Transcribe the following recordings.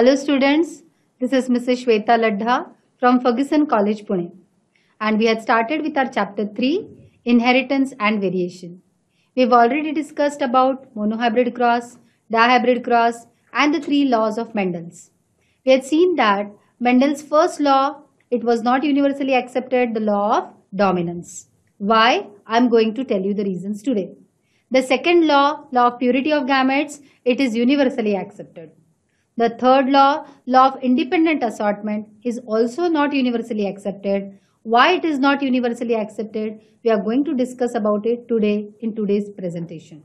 Hello students, this is Mrs. Shweta Ladha from Ferguson College Pune and we had started with our chapter 3 Inheritance and Variation. We've already discussed about monohybrid cross, dihybrid cross and the three laws of Mendel's. We had seen that Mendel's first law, it was not universally accepted the law of dominance. Why? I'm going to tell you the reasons today. The second law, law of purity of gametes, it is universally accepted. The third law, law of independent assortment, is also not universally accepted. Why it is not universally accepted, we are going to discuss about it today in today's presentation.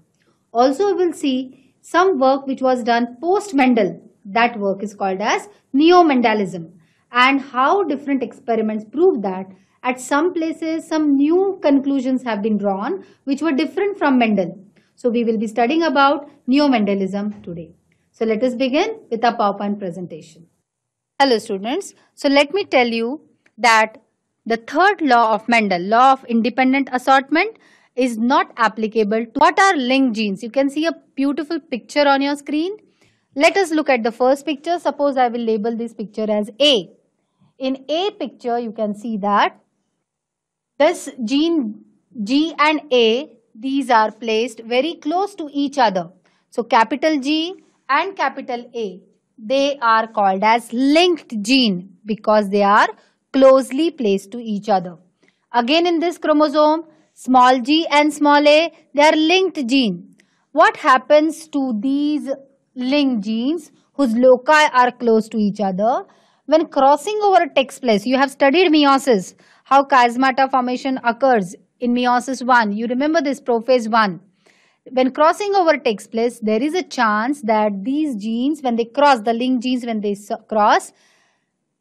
Also, we will see some work which was done post-Mendel. That work is called as neo Mendelism, and how different experiments prove that at some places some new conclusions have been drawn which were different from Mendel. So we will be studying about neo-Mendelism today. So let us begin with our PowerPoint presentation. Hello students. So let me tell you that the third law of Mendel, law of independent assortment is not applicable to what are linked genes. You can see a beautiful picture on your screen. Let us look at the first picture. Suppose I will label this picture as A. In A picture, you can see that this gene G and A, these are placed very close to each other. So capital G and capital A. They are called as linked gene because they are closely placed to each other. Again in this chromosome, small g and small a, they are linked gene. What happens to these linked genes whose loci are close to each other? When crossing over takes place, you have studied meiosis, how chiasmata formation occurs in meiosis 1. You remember this prophase 1 when crossing over takes place, there is a chance that these genes, when they cross, the linked genes, when they cross,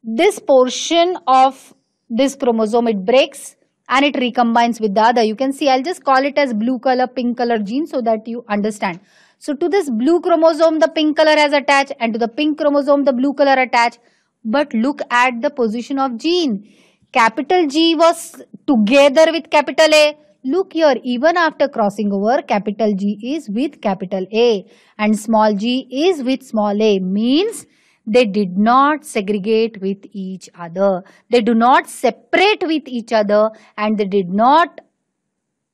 this portion of this chromosome, it breaks and it recombines with the other. You can see, I'll just call it as blue color, pink color gene so that you understand. So to this blue chromosome, the pink color has attached and to the pink chromosome, the blue color attached. But look at the position of gene. Capital G was together with capital A. Look here, even after crossing over, capital G is with capital A and small g is with small a means they did not segregate with each other. They do not separate with each other and they did not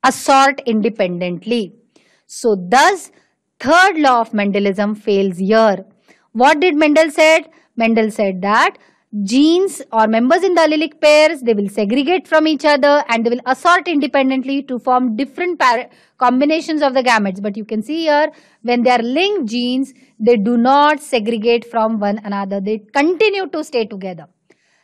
assort independently. So thus, third law of Mendelism fails here. What did Mendel said? Mendel said that genes or members in the allelic pairs, they will segregate from each other and they will assort independently to form different combinations of the gametes. But you can see here, when they are linked genes, they do not segregate from one another. They continue to stay together.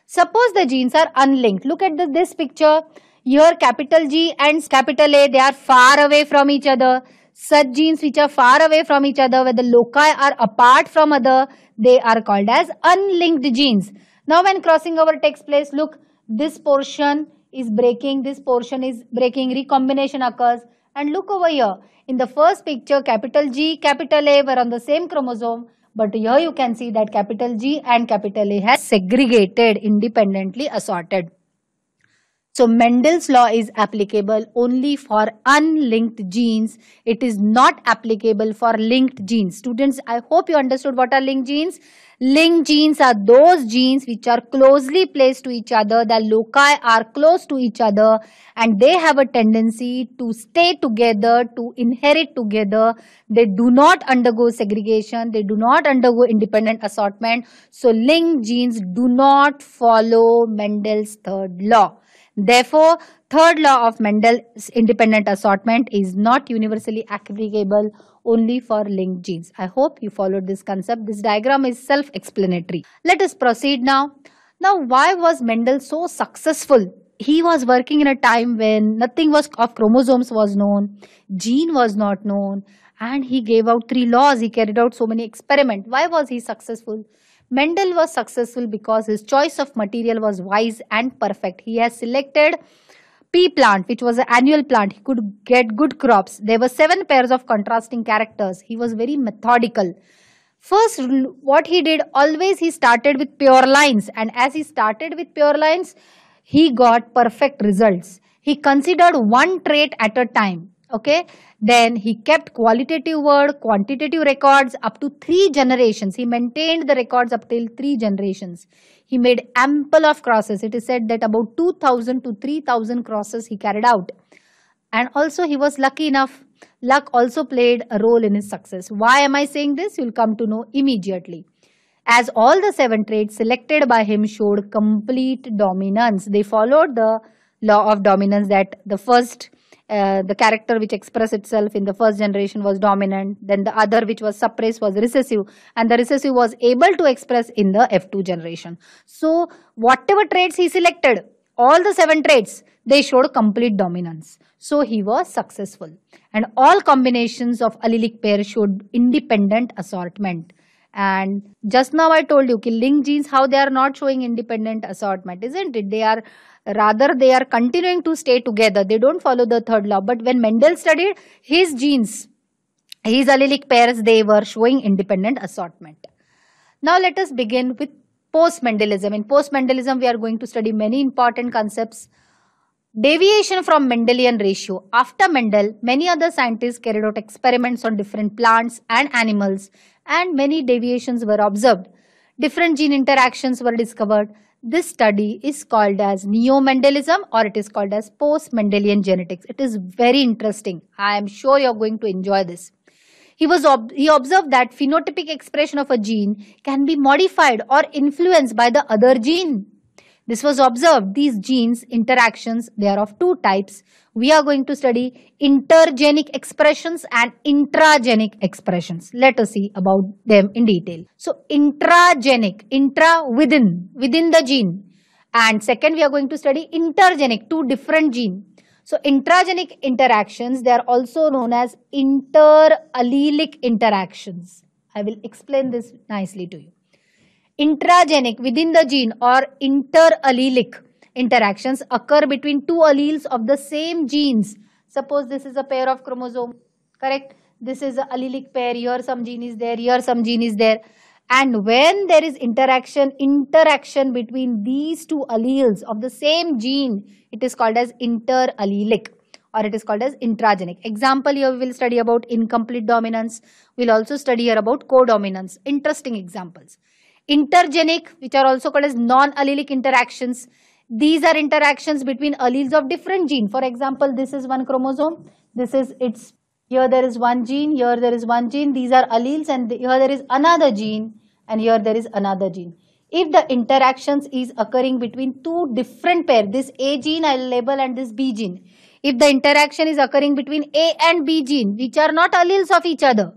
Suppose the genes are unlinked. Look at the, this picture. Here capital G and capital A, they are far away from each other such genes which are far away from each other where the loci are apart from other they are called as unlinked genes now when crossing over takes place, look, this portion is breaking, this portion is breaking, recombination occurs. And look over here, in the first picture, capital G, capital A were on the same chromosome. But here you can see that capital G and capital A has segregated, independently assorted. So Mendel's law is applicable only for unlinked genes. It is not applicable for linked genes. Students, I hope you understood what are linked genes. Linked genes are those genes which are closely placed to each other, the loci are close to each other and they have a tendency to stay together, to inherit together. They do not undergo segregation, they do not undergo independent assortment. So linked genes do not follow Mendel's third law. Therefore, third law of Mendel's independent assortment is not universally applicable only for linked genes. I hope you followed this concept. This diagram is self-explanatory. Let us proceed now. Now, why was Mendel so successful? He was working in a time when nothing was of chromosomes was known, gene was not known, and he gave out three laws. He carried out so many experiments. Why was he successful? Mendel was successful because his choice of material was wise and perfect. He has selected pea plant, which was an annual plant. He could get good crops. There were seven pairs of contrasting characters. He was very methodical. First, what he did, always he started with pure lines. And as he started with pure lines, he got perfect results. He considered one trait at a time. Okay. Then he kept qualitative word, quantitative records up to three generations. He maintained the records up till three generations. He made ample of crosses. It is said that about 2,000 to 3,000 crosses he carried out. And also he was lucky enough. Luck also played a role in his success. Why am I saying this? You will come to know immediately. As all the seven traits selected by him showed complete dominance. They followed the law of dominance that the first uh, the character which expressed itself in the first generation was dominant then the other which was suppressed was recessive and the recessive was able to express in the f2 generation so whatever traits he selected all the seven traits they showed complete dominance so he was successful and all combinations of allelic pair showed independent assortment and just now i told you ki linked genes how they are not showing independent assortment isn't it they are rather they are continuing to stay together they don't follow the third law but when mendel studied his genes his allelic pairs they were showing independent assortment now let us begin with post mendelism in post mendelism we are going to study many important concepts Deviation from Mendelian ratio. After Mendel, many other scientists carried out experiments on different plants and animals and many deviations were observed. Different gene interactions were discovered. This study is called as neo-Mendelism or it is called as post-Mendelian genetics. It is very interesting. I am sure you're going to enjoy this. He, was ob he observed that phenotypic expression of a gene can be modified or influenced by the other gene. This was observed. These genes interactions, they are of two types. We are going to study intergenic expressions and intragenic expressions. Let us see about them in detail. So intragenic, intra within, within the gene. And second, we are going to study intergenic, two different gene. So intragenic interactions, they are also known as interallelic interactions. I will explain this nicely to you intragenic within the gene or interallelic interactions occur between two alleles of the same genes. Suppose this is a pair of chromosome, correct? This is an allelic pair, here some gene is there, here some gene is there. And when there is interaction, interaction between these two alleles of the same gene, it is called as interallelic or it is called as intragenic. Example here we will study about incomplete dominance. We will also study here about codominance. Interesting examples intergenic which are also called as non-allelic interactions these are interactions between alleles of different gene for example this is one chromosome this is its here there is one gene here there is one gene these are alleles and here there is another gene and here there is another gene if the interactions is occurring between two different pair this a gene i'll label and this b gene if the interaction is occurring between a and b gene which are not alleles of each other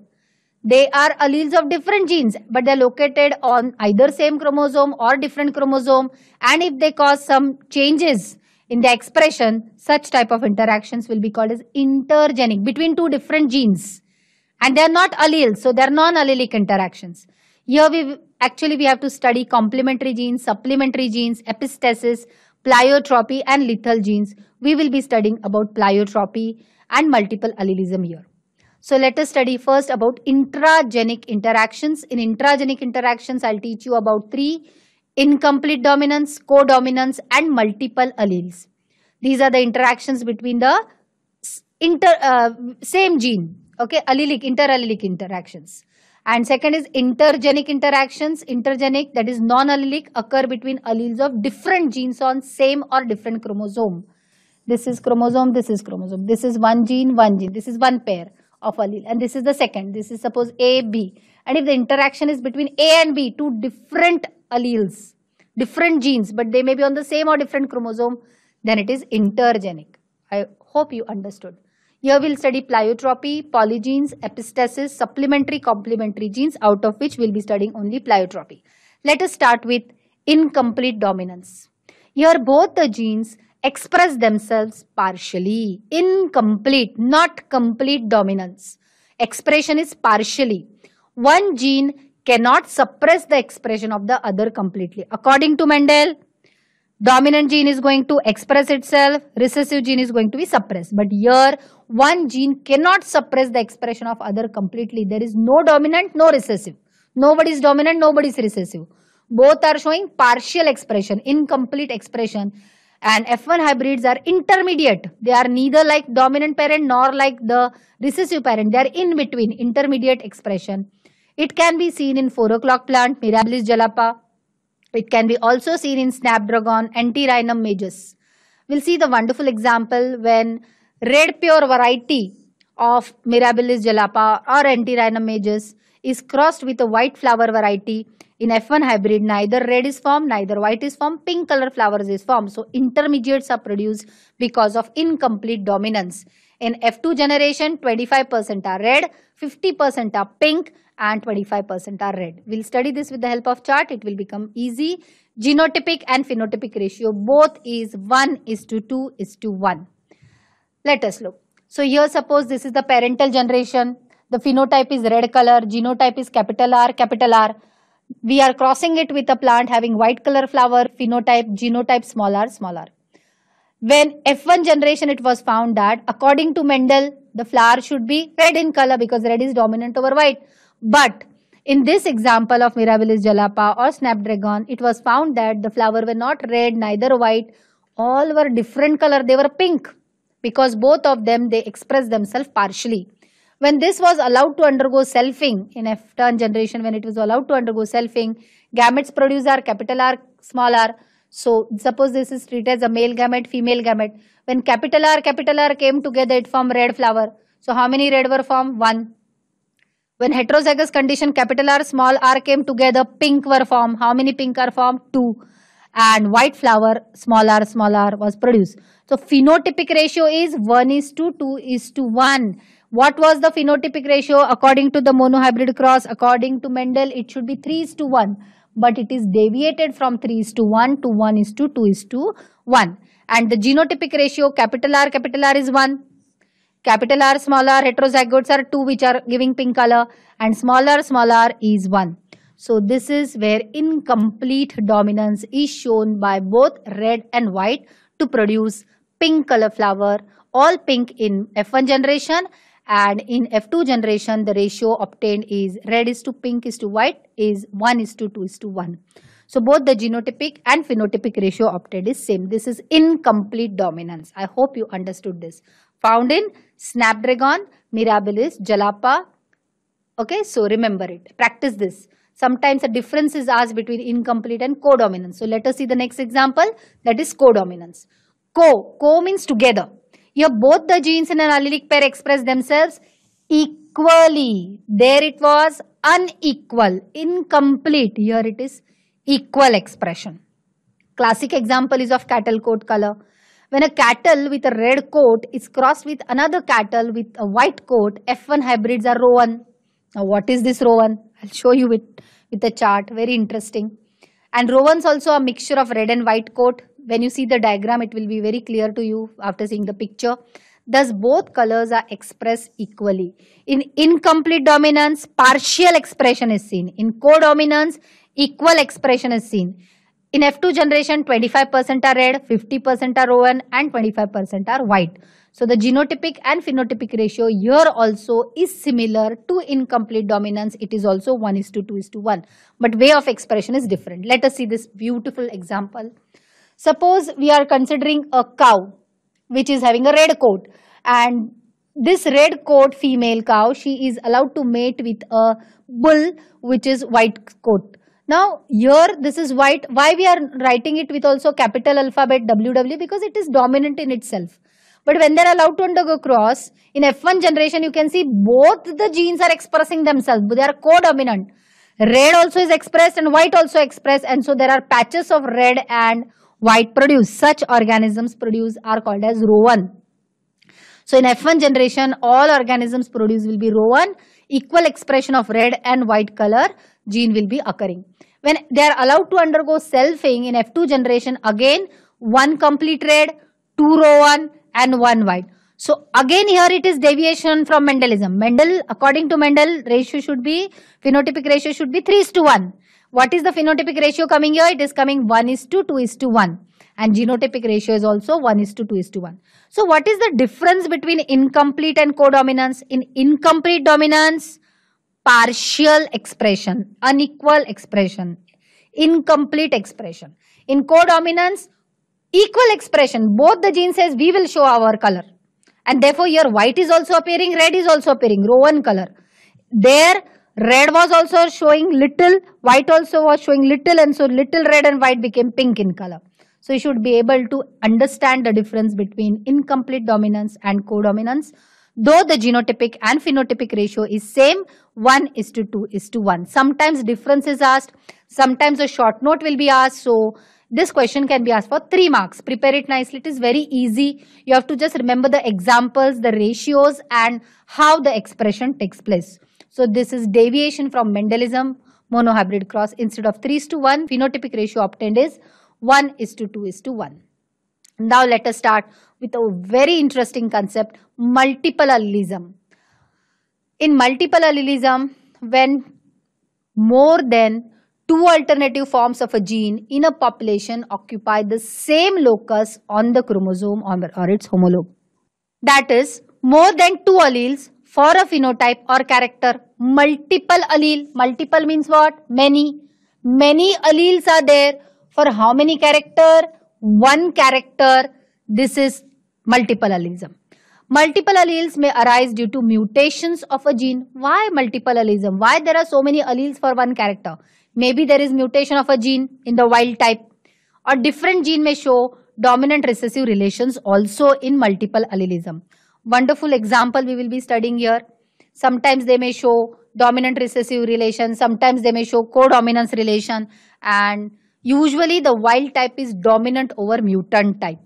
they are alleles of different genes, but they're located on either same chromosome or different chromosome. And if they cause some changes in the expression, such type of interactions will be called as intergenic, between two different genes. And they're not alleles, so they're non-allelic interactions. Here we actually we have to study complementary genes, supplementary genes, epistasis, pleiotropy and lethal genes. We will be studying about pleiotropy and multiple allelism here. So let us study first about intragenic interactions. In intragenic interactions, I'll teach you about three incomplete dominance, codominance and multiple alleles. These are the interactions between the inter, uh, same gene, okay, allelic, interallelic interactions. And second is intergenic interactions. Intergenic, that is non-allelic, occur between alleles of different genes on same or different chromosome. This is chromosome, this is chromosome. This is one gene, one gene. This is one pair of allele and this is the second this is suppose a b and if the interaction is between a and b two different alleles different genes but they may be on the same or different chromosome then it is intergenic i hope you understood here we'll study pleiotropy polygenes epistasis supplementary complementary genes out of which we'll be studying only pleiotropy let us start with incomplete dominance here both the genes express themselves partially. Incomplete, not complete dominance. Expression is partially. One gene cannot suppress the expression of the other completely. According to Mendel, dominant gene is going to express itself, recessive gene is going to be suppressed. But here, one gene cannot suppress the expression of other completely. There is no dominant, no recessive. Nobody is dominant, nobody is recessive. Both are showing partial expression, incomplete expression and F1 hybrids are intermediate. They are neither like dominant parent nor like the recessive parent. They are in between, intermediate expression. It can be seen in 4 o'clock plant, Mirabilis jalapa. It can be also seen in Snapdragon, Antirrhinum majus. We'll see the wonderful example when red pure variety of Mirabilis jalapa or Antirrhinum majus is crossed with a white flower variety in F1 hybrid, neither red is formed, neither white is formed, pink color flowers is formed. So intermediates are produced because of incomplete dominance. In F2 generation, 25% are red, 50% are pink and 25% are red. We'll study this with the help of chart. It will become easy. Genotypic and phenotypic ratio both is 1 is to 2 is to 1. Let us look. So here suppose this is the parental generation. The phenotype is red color. Genotype is capital R, capital R. We are crossing it with a plant having white color flower, phenotype, genotype, smaller smaller. When F1 generation, it was found that according to Mendel, the flower should be red in color because red is dominant over white. But in this example of Mirabilis jalapa or Snapdragon, it was found that the flower were not red, neither white, all were different color, they were pink because both of them, they express themselves partially when this was allowed to undergo selfing in F-turn generation, when it was allowed to undergo selfing, gametes produce are capital R, small r. So suppose this is treated as a male gamete, female gamete. When capital R, capital R came together, it formed red flower. So how many red were formed? One. When heterozygous condition capital R, small r came together, pink were formed. How many pink are formed? Two. And white flower, small r, small r was produced. So phenotypic ratio is 1 is to 2 is to 1. What was the phenotypic ratio according to the monohybrid cross? According to Mendel, it should be 3 is to 1. But it is deviated from 3 is to 1 to 1 is to 2 is to 1. And the genotypic ratio, capital R, capital R is 1. Capital R, small r, heterozygotes are 2 which are giving pink color. And small r, small r is 1. So this is where incomplete dominance is shown by both red and white to produce pink color flower, all pink in F1 generation and in F2 generation the ratio obtained is red is to pink is to white is 1 is to 2 is to 1. So both the genotypic and phenotypic ratio obtained is same. This is incomplete dominance. I hope you understood this. Found in Snapdragon, Mirabilis, Jalapa. Okay, so remember it. Practice this. Sometimes a difference is asked between incomplete and codominance. So let us see the next example that is codominance. Co, co means together here both the genes in an allelic pair express themselves equally. There it was unequal, incomplete. Here it is equal expression. Classic example is of cattle coat color. When a cattle with a red coat is crossed with another cattle with a white coat, F1 hybrids are row 1. Now what is this row 1? I'll show you it with a chart. Very interesting. And row 1's also a mixture of red and white coat when you see the diagram it will be very clear to you after seeing the picture thus both colors are expressed equally in incomplete dominance partial expression is seen in codominance equal expression is seen in F2 generation 25% are red 50% are rowan and 25% are white so the genotypic and phenotypic ratio here also is similar to incomplete dominance. It is also 1 is to 2 is to 1. But way of expression is different. Let us see this beautiful example. Suppose we are considering a cow which is having a red coat and this red coat female cow, she is allowed to mate with a bull which is white coat. Now here this is white. Why we are writing it with also capital alphabet WW because it is dominant in itself. But when they are allowed to undergo cross, in F1 generation you can see both the genes are expressing themselves. They are co-dominant. Red also is expressed and white also expressed and so there are patches of red and white produce. Such organisms produce are called as R1. So in F1 generation, all organisms produced will be R1, Equal expression of red and white color gene will be occurring. When they are allowed to undergo selfing in F2 generation, again one complete red, two R1 and one white. So again here it is deviation from Mendelism. Mendel, according to Mendel, ratio should be, phenotypic ratio should be 3 is to 1. What is the phenotypic ratio coming here? It is coming 1 is to 2 is to 1 and genotypic ratio is also 1 is to 2 is to 1. So what is the difference between incomplete and codominance? In incomplete dominance, partial expression, unequal expression, incomplete expression. In codominance, equal expression, both the genes says we will show our color. And therefore your white is also appearing, red is also appearing, rowan color. There red was also showing little white also was showing little and so little red and white became pink in color so you should be able to understand the difference between incomplete dominance and codominance though the genotypic and phenotypic ratio is same 1 is to 2 is to 1 sometimes difference is asked sometimes a short note will be asked so this question can be asked for 3 marks prepare it nicely it is very easy you have to just remember the examples the ratios and how the expression takes place so this is deviation from Mendelism monohybrid cross. Instead of 3 is to 1, phenotypic ratio obtained is 1 is to 2 is to 1. Now let us start with a very interesting concept, multiple allelism. In multiple allelism, when more than two alternative forms of a gene in a population occupy the same locus on the chromosome or, or its homologue. That is, more than two alleles for a phenotype or character, multiple allele, multiple means what? Many. Many alleles are there. For how many character? One character. This is multiple allelism. Multiple alleles may arise due to mutations of a gene. Why multiple allelism? Why there are so many alleles for one character? Maybe there is mutation of a gene in the wild type. Or different gene may show dominant recessive relations also in multiple allelism wonderful example we will be studying here. Sometimes they may show dominant recessive relation, sometimes they may show codominance relation and usually the wild type is dominant over mutant type.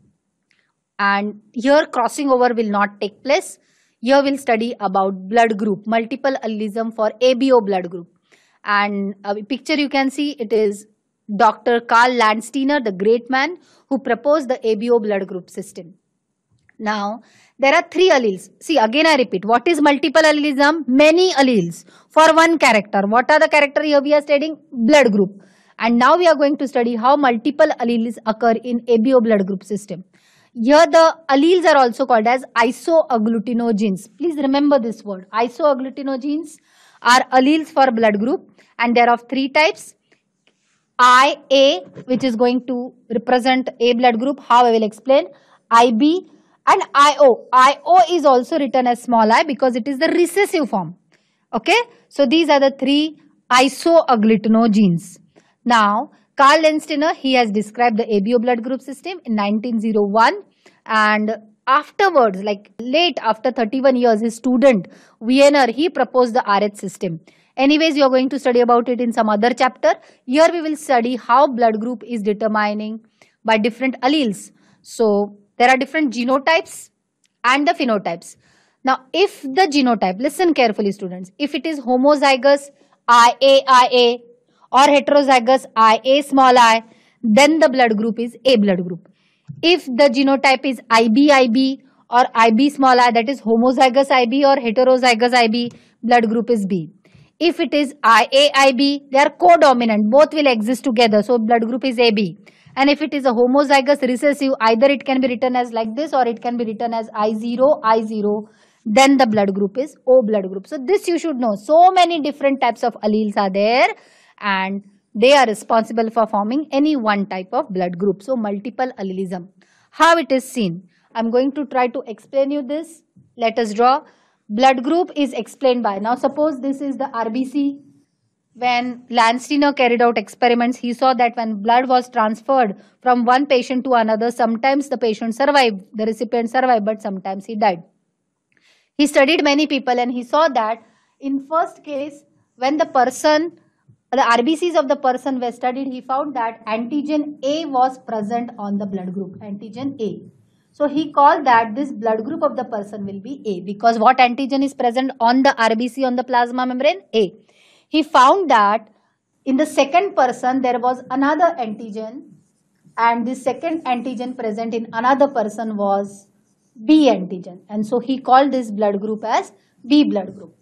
And here crossing over will not take place. Here we'll study about blood group, multiple allelism for ABO blood group. And a picture you can see it is Dr. Karl Landsteiner, the great man who proposed the ABO blood group system. Now, there are three alleles. See, again I repeat, what is multiple allelism? Many alleles for one character. What are the character here we are studying? Blood group. And now we are going to study how multiple alleles occur in ABO blood group system. Here the alleles are also called as isoagglutinogens. Please remember this word. Isoagglutinogens are alleles for blood group and there are three types. IA which is going to represent A blood group, how I will explain. IB and IO. IO is also written as small i because it is the recessive form. Okay. So these are the three isoagglutinogens. Now, Carl Lensteiner, he has described the ABO blood group system in 1901 and afterwards, like late after 31 years, his student Wiener, he proposed the RH system. Anyways, you are going to study about it in some other chapter. Here we will study how blood group is determining by different alleles. So, there are different genotypes and the phenotypes. Now, if the genotype, listen carefully students, if it is homozygous IA or heterozygous IA small i, then the blood group is A blood group. If the genotype is IBIB or IB small i, that is homozygous IB or heterozygous IB, blood group is B. If it is IAIB, they are codominant. Both will exist together. So blood group is AB. And if it is a homozygous recessive, either it can be written as like this or it can be written as I0, I0. Then the blood group is O blood group. So this you should know. So many different types of alleles are there and they are responsible for forming any one type of blood group. So multiple allelism. How it is seen? I'm going to try to explain you this. Let us draw blood group is explained by. Now suppose this is the RBC. When Landsteiner carried out experiments, he saw that when blood was transferred from one patient to another, sometimes the patient survived, the recipient survived, but sometimes he died. He studied many people and he saw that in first case, when the person, the RBCs of the person were studied, he found that antigen A was present on the blood group, antigen A. So he called that this blood group of the person will be A because what antigen is present on the RBC on the plasma membrane? A. He found that in the second person there was another antigen and the second antigen present in another person was B antigen and so he called this blood group as B blood group.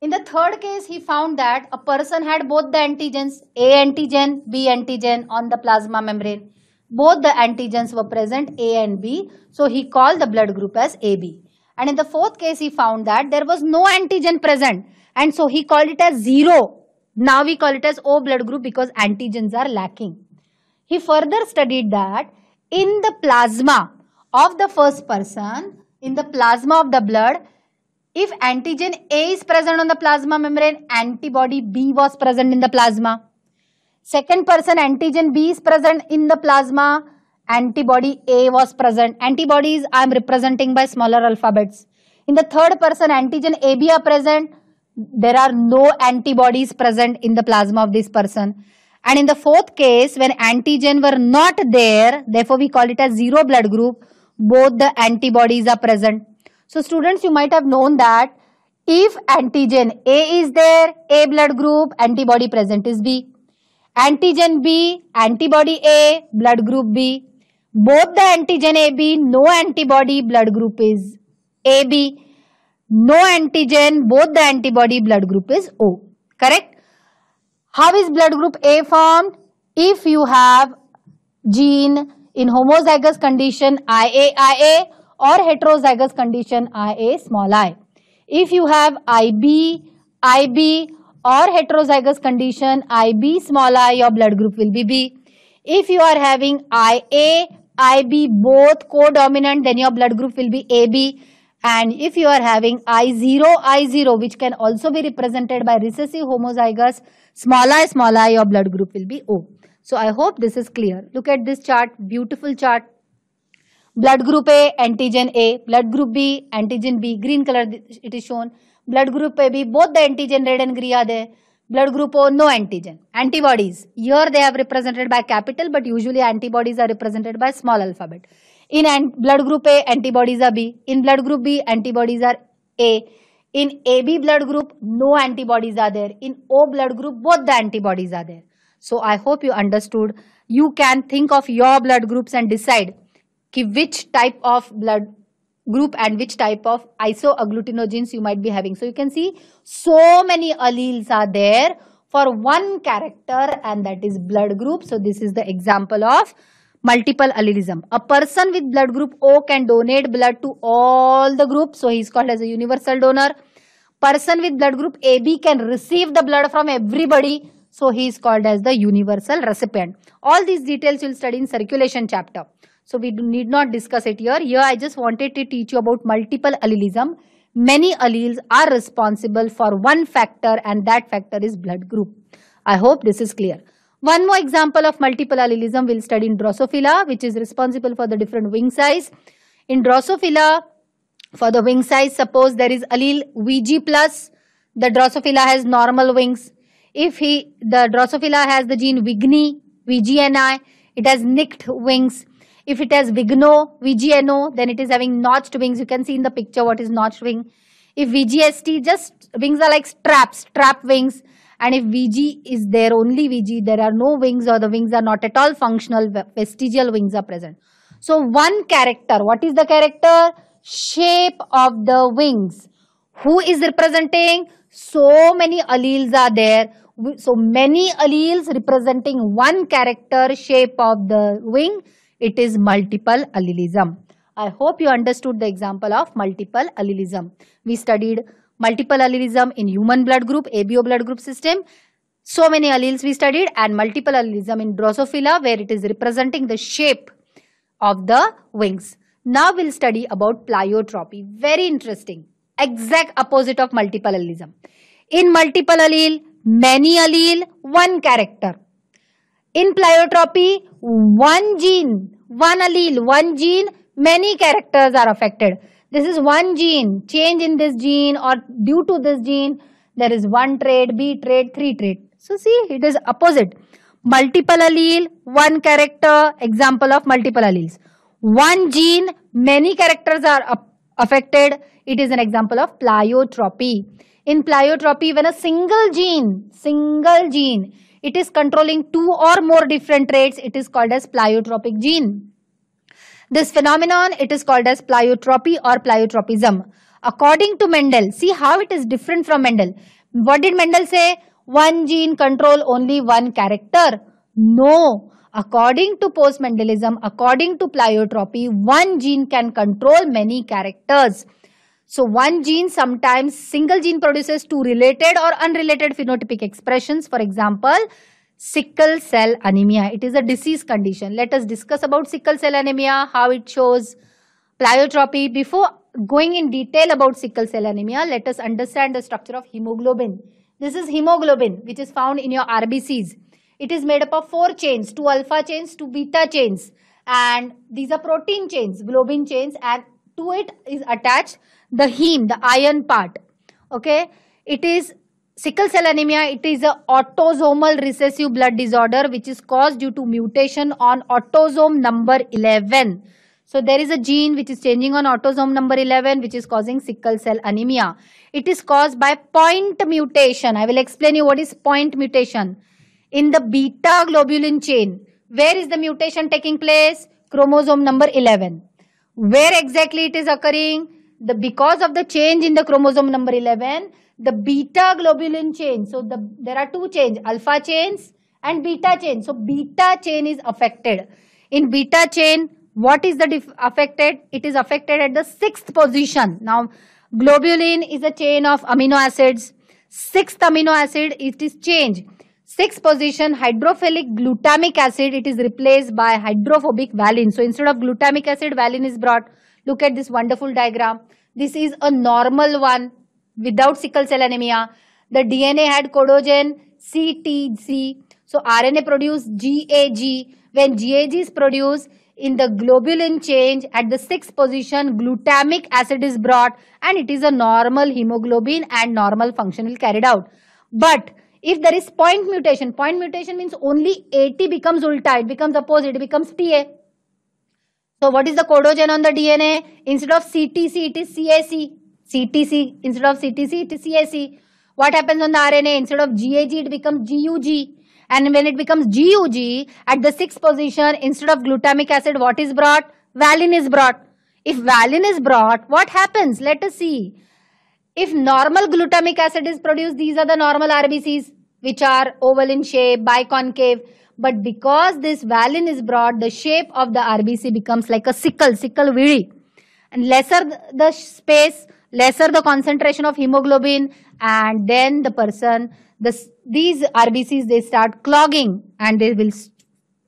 In the third case, he found that a person had both the antigens, A antigen, B antigen on the plasma membrane both the antigens were present A and B. So he called the blood group as AB. And in the fourth case, he found that there was no antigen present. And so he called it as zero. Now we call it as O blood group because antigens are lacking. He further studied that in the plasma of the first person, in the plasma of the blood, if antigen A is present on the plasma membrane, antibody B was present in the plasma. Second person antigen B is present in the plasma. Antibody A was present. Antibodies I am representing by smaller alphabets. In the third person antigen AB are present. There are no antibodies present in the plasma of this person. And in the fourth case, when antigen were not there, therefore we call it as zero blood group, both the antibodies are present. So students, you might have known that if antigen A is there, A blood group, antibody present is B antigen B, antibody A, blood group B. Both the antigen AB, no antibody, blood group is AB. No antigen, both the antibody, blood group is O. Correct? How is blood group A formed? If you have gene in homozygous condition IAIA or heterozygous condition IA small i. If you have IB, IB or heterozygous condition IB small i your blood group will be B. If you are having IA, IB both co-dominant then your blood group will be AB and if you are having I0, I0 which can also be represented by recessive homozygous small i small i your blood group will be O. So I hope this is clear. Look at this chart, beautiful chart. Blood group A, antigen A, blood group B, antigen B, green color it is shown blood group पे भी both the antigen red and green are blood group O no antigen antibodies your they have represented by capital but usually antibodies are represented by small alphabet in blood group A antibodies are B in blood group B antibodies are A in A B blood group no antibodies are there in O blood group both the antibodies are there so I hope you understood you can think of your blood groups and decide कि which type of blood group and which type of isoagglutinogens you might be having. So you can see so many alleles are there for one character and that is blood group. So this is the example of multiple allelism. A person with blood group O can donate blood to all the groups. So he is called as a universal donor. Person with blood group AB can receive the blood from everybody. So he is called as the universal recipient. All these details you will study in circulation chapter. So we need not discuss it here. Here I just wanted to teach you about multiple allelism. Many alleles are responsible for one factor and that factor is blood group. I hope this is clear. One more example of multiple allelism we'll study in Drosophila which is responsible for the different wing size. In Drosophila, for the wing size, suppose there is allele VG+, plus, the Drosophila has normal wings. If he, the Drosophila has the gene Vigni, VGNI, it has nicked wings. If it has Vigno, VGNO, then it is having notched wings. You can see in the picture what is notched wing. If VGST, just wings are like straps, strap wings. And if VG is there, only VG, there are no wings or the wings are not at all functional, vestigial wings are present. So one character, what is the character? Shape of the wings. Who is representing? So many alleles are there. So many alleles representing one character shape of the wing. It is multiple allelism. I hope you understood the example of multiple allelism. We studied multiple allelism in human blood group, ABO blood group system. So many alleles we studied and multiple allelism in Drosophila where it is representing the shape of the wings. Now we'll study about pleiotropy. Very interesting. Exact opposite of multiple allelism. In multiple allele, many allele, one character. In pleiotropy, one gene, one allele, one gene, many characters are affected. This is one gene, change in this gene or due to this gene, there is one trait, B trait, three trait. So see, it is opposite. Multiple allele, one character, example of multiple alleles. One gene, many characters are affected. It is an example of pleiotropy. In pleiotropy, when a single gene, single gene it is controlling two or more different traits. It is called as pleiotropic gene. This phenomenon, it is called as pleiotropy or pleiotropism. According to Mendel, see how it is different from Mendel. What did Mendel say? One gene control only one character. No. According to post-Mendelism, according to pleiotropy, one gene can control many characters. So one gene sometimes single gene produces two related or unrelated phenotypic expressions. For example, sickle cell anemia. It is a disease condition. Let us discuss about sickle cell anemia, how it shows pleiotropy. Before going in detail about sickle cell anemia, let us understand the structure of hemoglobin. This is hemoglobin which is found in your RBCs. It is made up of four chains, two alpha chains, two beta chains and these are protein chains, globin chains and to it is attached the heme, the iron part. Okay, it is sickle cell anemia. It is a autosomal recessive blood disorder which is caused due to mutation on autosome number 11. So there is a gene which is changing on autosome number 11 which is causing sickle cell anemia. It is caused by point mutation. I will explain you what is point mutation. In the beta globulin chain, where is the mutation taking place? Chromosome number 11. Where exactly it is occurring? the because of the change in the chromosome number 11 the beta globulin chain so the there are two chains alpha chains and beta chain so beta chain is affected in beta chain what is the affected it is affected at the sixth position now globulin is a chain of amino acids sixth amino acid it is changed sixth position hydrophilic glutamic acid it is replaced by hydrophobic valine so instead of glutamic acid valine is brought Look at this wonderful diagram. This is a normal one without sickle cell anemia. The DNA had codogen CTC. So RNA produced GAG. When GAG is produced, in the globulin change at the sixth position glutamic acid is brought and it is a normal hemoglobin and normal functional carried out. But if there is point mutation, point mutation means only AT becomes ulta, it becomes opposite, it becomes TA. So what is the codogen on the DNA? Instead of CTC, it is CAC. CTC, instead of CTC, it is CAC. What happens on the RNA? Instead of GAG, it becomes GUG. And when it becomes GUG, at the sixth position, instead of glutamic acid, what is brought? Valine is brought. If valine is brought, what happens? Let us see. If normal glutamic acid is produced, these are the normal RBCs, which are oval in shape, biconcave. But because this valine is broad, the shape of the RBC becomes like a sickle, sickle viri. And lesser the space, lesser the concentration of hemoglobin and then the person, these RBCs, they start clogging and they will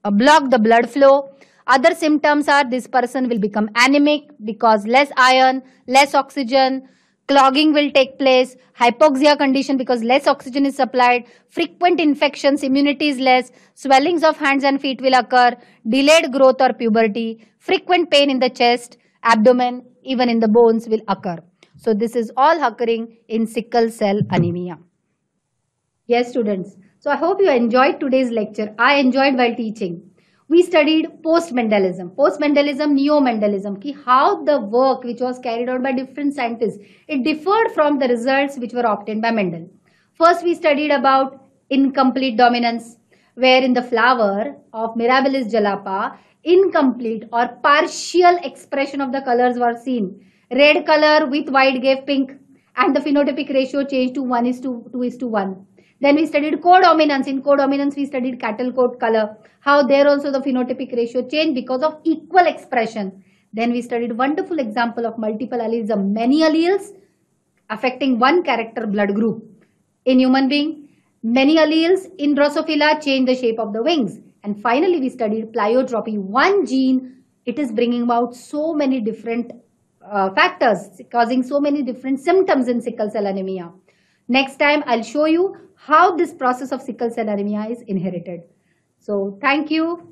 uh, block the blood flow. Other symptoms are this person will become anemic because less iron, less oxygen, clogging will take place, hypoxia condition because less oxygen is supplied, frequent infections, immunity is less, swellings of hands and feet will occur, delayed growth or puberty, frequent pain in the chest, abdomen, even in the bones will occur. So this is all occurring in sickle cell anemia. Yes, students. So I hope you enjoyed today's lecture. I enjoyed while teaching we studied post Mendelism, post Mendelism, neo mendelism how the work which was carried out by different scientists, it differed from the results which were obtained by Mendel. First, we studied about incomplete dominance, where in the flower of Mirabilis jalapa, incomplete or partial expression of the colors were seen. Red color with white gave pink and the phenotypic ratio changed to 1 is to 2 is to 1. Then we studied codominance. In codominance, we studied cattle coat color, how there also the phenotypic ratio change because of equal expression. Then we studied wonderful example of multiple of many alleles affecting one character blood group. In human being, many alleles in Drosophila change the shape of the wings. And finally, we studied pleiotropy, one gene, it is bringing about so many different uh, factors, causing so many different symptoms in sickle cell anemia. Next time, I'll show you how this process of sickle cell anemia is inherited. So thank you.